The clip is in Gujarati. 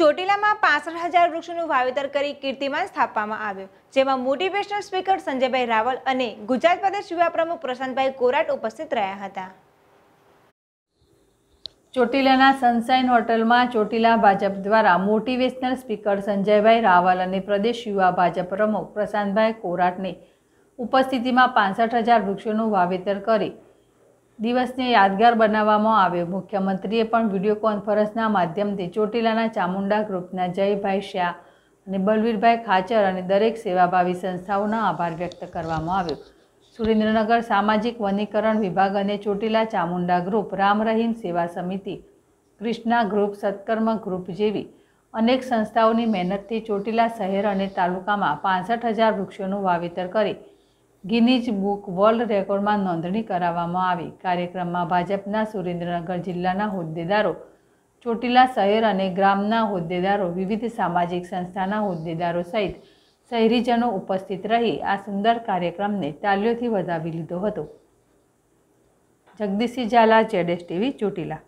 ચોટીલામાં પાસઠ હજાર વૃક્ષોનું વાવેતર કરી કીર્તિમાન સ્થાપવામાં આવ્યું જેમાં મોટિવેશનલ સ્પીકર સંજયભાઈ રાવલ અને ગુજરાત પ્રદેશ યુવા પ્રમુખ પ્રશાંતભાઈ કોરાટ ઉપસ્થિત રહ્યા હતા ચોટીલાના સનસાઇન હોટલમાં ચોટીલા ભાજપ દ્વારા મોટિવેશનલ સ્પીકર સંજયભાઈ રાવલ અને પ્રદેશ યુવા ભાજપ પ્રમુખ પ્રશાંતભાઈ કોરાટની ઉપસ્થિતિમાં પાસઠ હજાર વૃક્ષોનું વાવેતર કરી દિવસને યાદગાર બનાવવામાં આવ્યો મુખ્યમંત્રીએ પણ વિડીયો કોન્ફરન્સના માધ્યમથી ચોટીલાના ચામુંડા ગ્રુપના જયભાઈ શાહ અને બલવીરભાઈ ખાચર અને દરેક સેવાભાવી સંસ્થાઓના આભાર વ્યક્ત કરવામાં આવ્યો સુરેન્દ્રનગર સામાજિક વનીકરણ વિભાગ અને ચોટીલા ચામુંડા ગ્રુપ રામ રહીમ સેવા સમિતિ ક્રિષ્ના ગ્રુપ સત્કર્મ ગ્રુપ જેવી અનેક સંસ્થાઓની મહેનતથી ચોટીલા શહેર અને તાલુકામાં પાંસઠ હજાર વૃક્ષોનું વાવેતર કરી ગિનીજ બુક વર્લ્ડ રેકોર્ડમાં નોંધણી કરાવવામાં આવી કાર્યક્રમમાં ભાજપના સુરેન્દ્રનગર જિલ્લાના હોદ્દેદારો ચોટીલા શહેર અને ગ્રામના હોદ્દેદારો વિવિધ સામાજિક સંસ્થાના હોદ્દેદારો સહિત શહેરીજનો ઉપસ્થિત રહી આ સુંદર કાર્યક્રમને તાલીઓથી વધાવી લીધો હતો જગદીશી ઝાલા જેડેસ ટીવી ચોટીલા